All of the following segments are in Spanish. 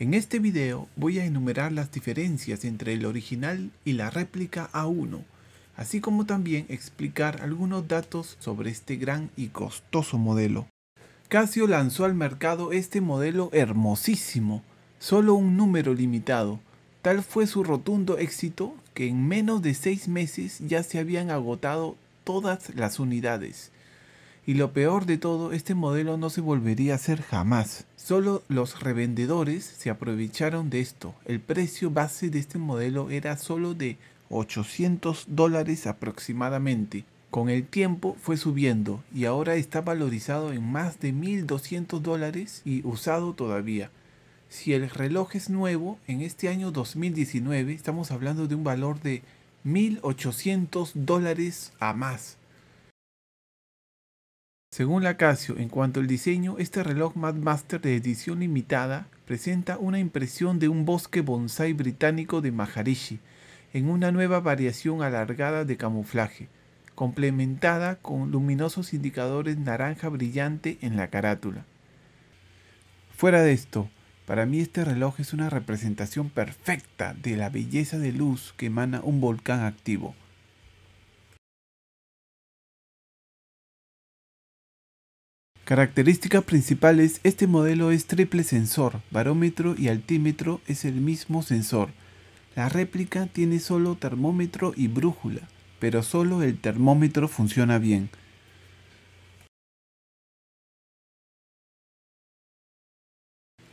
En este video voy a enumerar las diferencias entre el original y la réplica A1, así como también explicar algunos datos sobre este gran y costoso modelo. Casio lanzó al mercado este modelo hermosísimo, solo un número limitado. Tal fue su rotundo éxito que en menos de seis meses ya se habían agotado todas las unidades. Y lo peor de todo, este modelo no se volvería a hacer jamás. Solo los revendedores se aprovecharon de esto. El precio base de este modelo era solo de 800 dólares aproximadamente. Con el tiempo fue subiendo y ahora está valorizado en más de 1200 dólares y usado todavía. Si el reloj es nuevo, en este año 2019 estamos hablando de un valor de 1800 dólares a más. Según Lacasio, en cuanto al diseño, este reloj Madmaster de edición limitada presenta una impresión de un bosque bonsai británico de Maharishi, en una nueva variación alargada de camuflaje, complementada con luminosos indicadores naranja brillante en la carátula. Fuera de esto, para mí este reloj es una representación perfecta de la belleza de luz que emana un volcán activo. Características principales, este modelo es triple sensor, barómetro y altímetro es el mismo sensor. La réplica tiene solo termómetro y brújula, pero solo el termómetro funciona bien.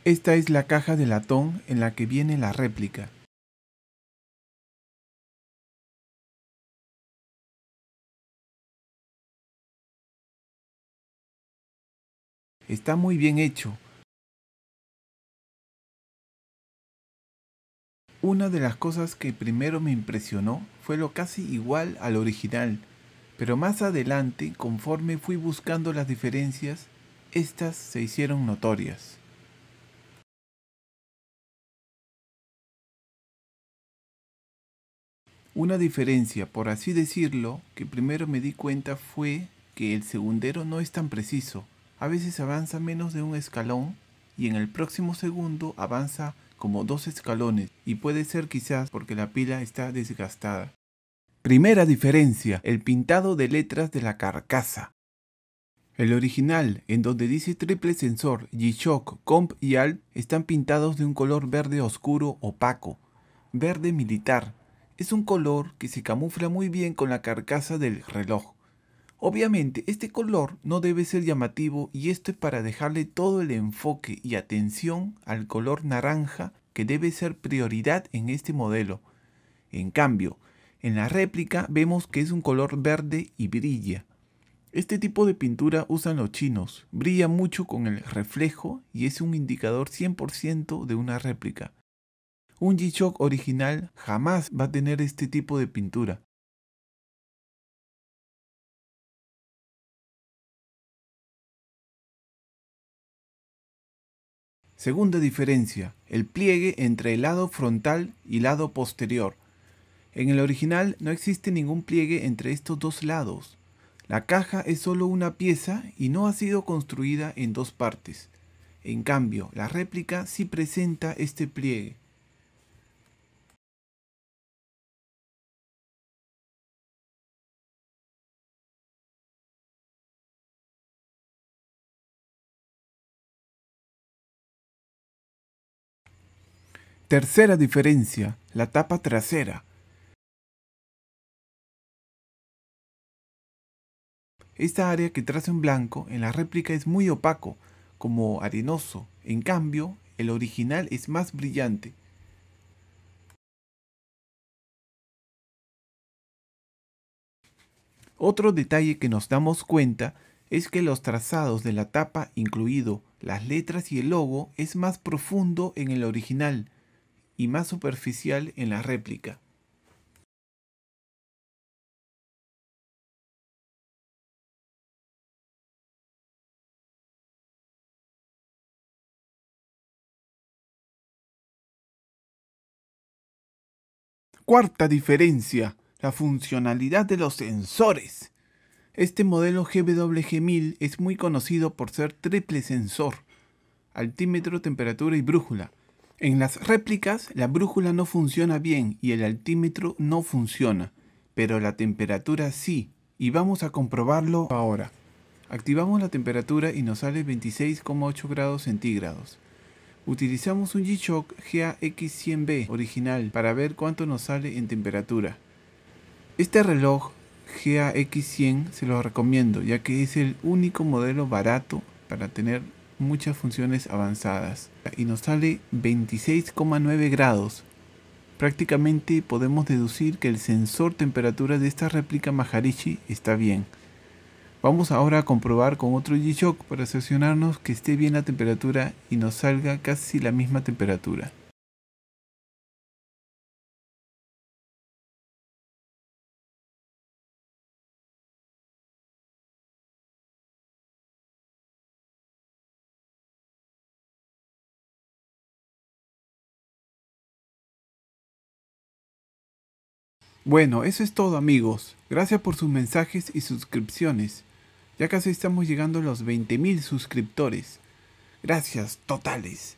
Esta es la caja de latón en la que viene la réplica. Está muy bien hecho. Una de las cosas que primero me impresionó fue lo casi igual al original, pero más adelante, conforme fui buscando las diferencias, estas se hicieron notorias. Una diferencia, por así decirlo, que primero me di cuenta fue que el segundero no es tan preciso a veces avanza menos de un escalón y en el próximo segundo avanza como dos escalones y puede ser quizás porque la pila está desgastada. Primera diferencia, el pintado de letras de la carcasa. El original, en donde dice triple sensor, G-Shock, Comp y Alt, están pintados de un color verde oscuro opaco, verde militar. Es un color que se camufla muy bien con la carcasa del reloj. Obviamente este color no debe ser llamativo y esto es para dejarle todo el enfoque y atención al color naranja que debe ser prioridad en este modelo. En cambio, en la réplica vemos que es un color verde y brilla. Este tipo de pintura usan los chinos, brilla mucho con el reflejo y es un indicador 100% de una réplica. Un G-Shock original jamás va a tener este tipo de pintura. Segunda diferencia, el pliegue entre el lado frontal y lado posterior. En el original no existe ningún pliegue entre estos dos lados. La caja es solo una pieza y no ha sido construida en dos partes. En cambio, la réplica sí presenta este pliegue. Tercera diferencia, la tapa trasera. Esta área que traza en blanco en la réplica es muy opaco, como arenoso, en cambio el original es más brillante. Otro detalle que nos damos cuenta es que los trazados de la tapa, incluido las letras y el logo, es más profundo en el original y más superficial en la réplica. Cuarta diferencia, la funcionalidad de los sensores. Este modelo GWG-1000 es muy conocido por ser triple sensor, altímetro, temperatura y brújula, en las réplicas la brújula no funciona bien y el altímetro no funciona, pero la temperatura sí, y vamos a comprobarlo ahora. Activamos la temperatura y nos sale 26,8 grados centígrados. Utilizamos un G-Shock GAX100B original para ver cuánto nos sale en temperatura. Este reloj GAX100 se lo recomiendo ya que es el único modelo barato para tener muchas funciones avanzadas y nos sale 26,9 grados. Prácticamente podemos deducir que el sensor temperatura de esta réplica Maharishi está bien. Vamos ahora a comprobar con otro G-Shock para asegurarnos que esté bien la temperatura y nos salga casi la misma temperatura. Bueno, eso es todo amigos. Gracias por sus mensajes y suscripciones. Ya casi estamos llegando a los 20.000 suscriptores. Gracias, totales.